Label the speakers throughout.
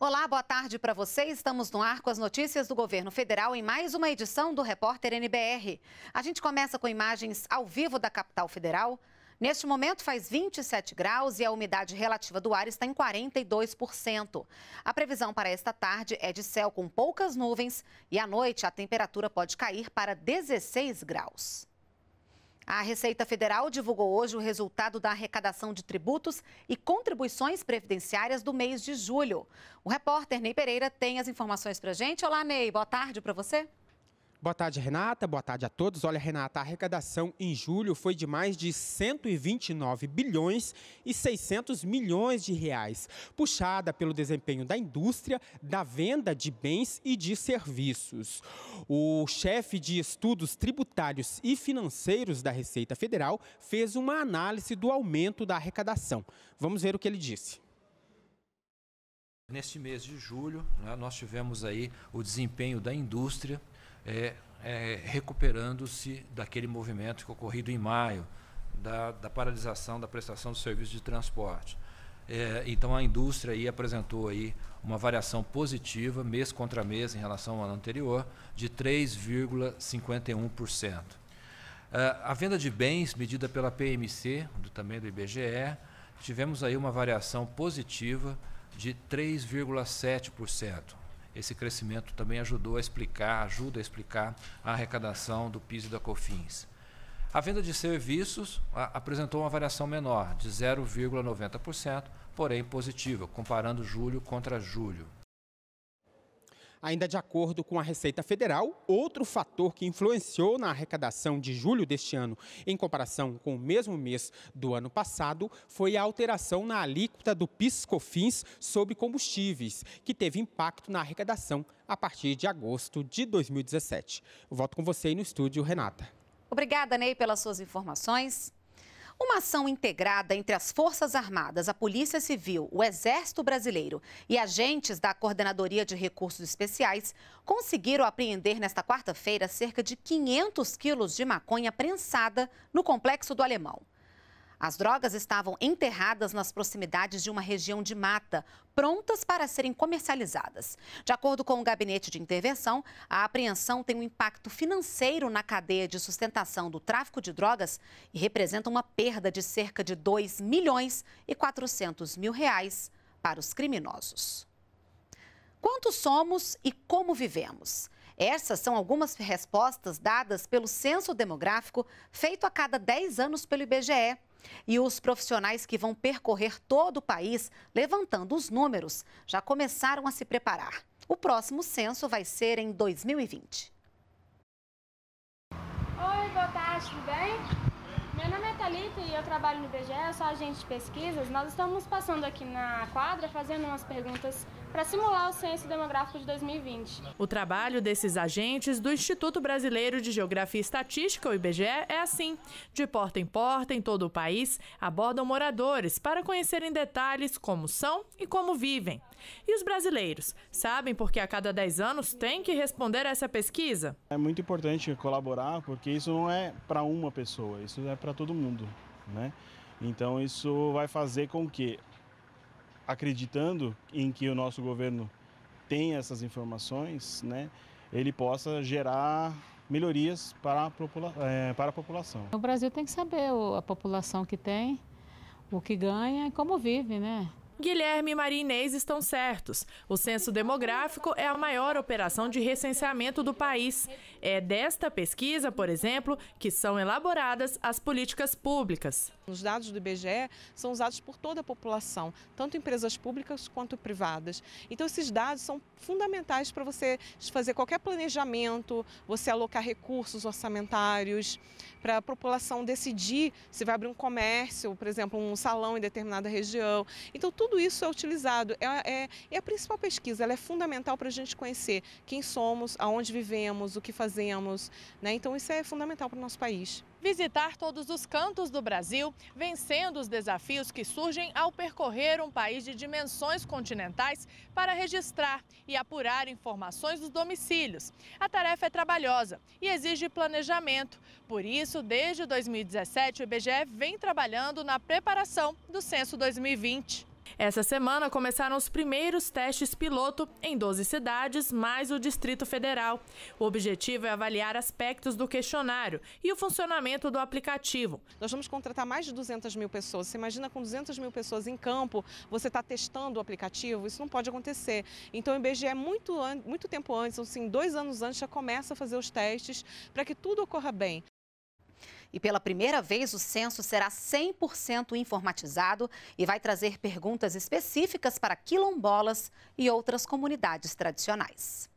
Speaker 1: Olá, boa tarde para você. Estamos no ar com as notícias do governo federal em mais uma edição do Repórter NBR. A gente começa com imagens ao vivo da capital federal. Neste momento faz 27 graus e a umidade relativa do ar está em 42%. A previsão para esta tarde é de céu com poucas nuvens e à noite a temperatura pode cair para 16 graus. A Receita Federal divulgou hoje o resultado da arrecadação de tributos e contribuições previdenciárias do mês de julho. O repórter Ney Pereira tem as informações para a gente. Olá, Ney. Boa tarde para você.
Speaker 2: Boa tarde, Renata. Boa tarde a todos. Olha, Renata, a arrecadação em julho foi de mais de 129 bilhões e 600 milhões de reais, puxada pelo desempenho da indústria, da venda de bens e de serviços. O chefe de estudos tributários e financeiros da Receita Federal fez uma análise do aumento da arrecadação. Vamos ver o que ele disse.
Speaker 3: Neste mês de julho, né, nós tivemos aí o desempenho da indústria é, é, recuperando-se daquele movimento que é ocorrido em maio, da, da, paralisação da prestação do serviço de transporte. É, então a indústria aí apresentou aí uma variação positiva mês contra mês em relação ao ano anterior de 3,51%. É, a venda de bens medida pela PMC, do, também do IBGE, tivemos aí uma variação positiva de 3,7% esse crescimento também ajudou a explicar, ajuda a explicar a arrecadação do PIS e da COFINS. A venda de serviços apresentou uma variação menor, de 0,90%,
Speaker 2: porém positiva, comparando julho contra julho. Ainda de acordo com a Receita Federal, outro fator que influenciou na arrecadação de julho deste ano em comparação com o mesmo mês do ano passado foi a alteração na alíquota do PIS/COFINS sobre combustíveis, que teve impacto na arrecadação a partir de agosto de 2017. volto com você aí no estúdio, Renata.
Speaker 1: Obrigada, Ney, pelas suas informações. Uma ação integrada entre as Forças Armadas, a Polícia Civil, o Exército Brasileiro e agentes da Coordenadoria de Recursos Especiais conseguiram apreender nesta quarta-feira cerca de 500 quilos de maconha prensada no complexo do Alemão. As drogas estavam enterradas nas proximidades de uma região de mata, prontas para serem comercializadas. De acordo com o gabinete de intervenção, a apreensão tem um impacto financeiro na cadeia de sustentação do tráfico de drogas e representa uma perda de cerca de 2 milhões e 400 mil reais para os criminosos. Quantos somos e como vivemos? Essas são algumas respostas dadas pelo censo demográfico feito a cada 10 anos pelo IBGE. E os profissionais que vão percorrer todo o país levantando os números já começaram a se preparar. O próximo censo vai ser em 2020.
Speaker 4: Oi, boa tarde, tudo bem? Meu nome é Thalita e eu trabalho no IBGE, eu sou agente de pesquisas. Nós estamos passando aqui na quadra fazendo umas perguntas para simular o Censo Demográfico de 2020. O trabalho desses agentes do Instituto Brasileiro de Geografia e Estatística, o IBGE, é assim. De porta em porta, em todo o país, abordam moradores para conhecerem detalhes como são e como vivem. E os brasileiros sabem porque a cada 10 anos tem que responder a essa pesquisa?
Speaker 2: É muito importante colaborar, porque isso não é para uma pessoa, isso é para todo mundo. Né? Então isso vai fazer com que acreditando em que o nosso governo tem essas informações, né, ele possa gerar melhorias para a, popula é, para a população. O
Speaker 1: Brasil tem que saber a população que tem, o que ganha e como vive, né?
Speaker 4: Guilherme e Maria Inês estão certos. O censo demográfico é a maior operação de recenseamento do país. É desta pesquisa, por exemplo, que são elaboradas as políticas públicas. Os dados do IBGE são usados por toda a população, tanto empresas públicas quanto privadas. Então, esses dados são fundamentais para você fazer qualquer planejamento, você alocar recursos orçamentários, para a população decidir se vai abrir um comércio, por exemplo, um salão em determinada região. Então, tudo tudo isso é utilizado. É, é, é a principal pesquisa, ela é fundamental para a gente conhecer quem somos, aonde vivemos, o que fazemos. Né? Então isso é fundamental para o nosso país visitar todos os cantos do Brasil, vencendo os desafios que surgem ao percorrer um país de dimensões continentais para registrar e apurar informações dos domicílios. A tarefa é trabalhosa e exige planejamento. Por isso, desde 2017, o IBGE vem trabalhando na preparação do Censo 2020. Essa semana começaram os primeiros testes piloto em 12 cidades, mais o Distrito Federal. O objetivo é avaliar aspectos do questionário e o funcionamento do aplicativo. Nós vamos contratar mais de 200 mil pessoas. Você imagina com 200 mil pessoas em campo, você está testando o aplicativo? Isso não pode acontecer. Então o IBGE, é muito, muito tempo antes, assim,
Speaker 1: dois anos antes, já começa a fazer os testes para que tudo ocorra bem. E pela primeira vez, o censo será 100% informatizado e vai trazer perguntas específicas para quilombolas e outras comunidades tradicionais.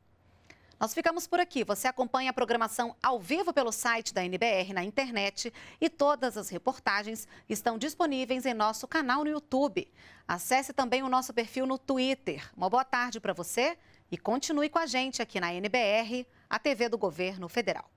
Speaker 1: Nós ficamos por aqui. Você acompanha a programação ao vivo pelo site da NBR na internet e todas as reportagens estão disponíveis em nosso canal no YouTube. Acesse também o nosso perfil no Twitter. Uma boa tarde para você e continue com a gente aqui na NBR, a TV do Governo Federal.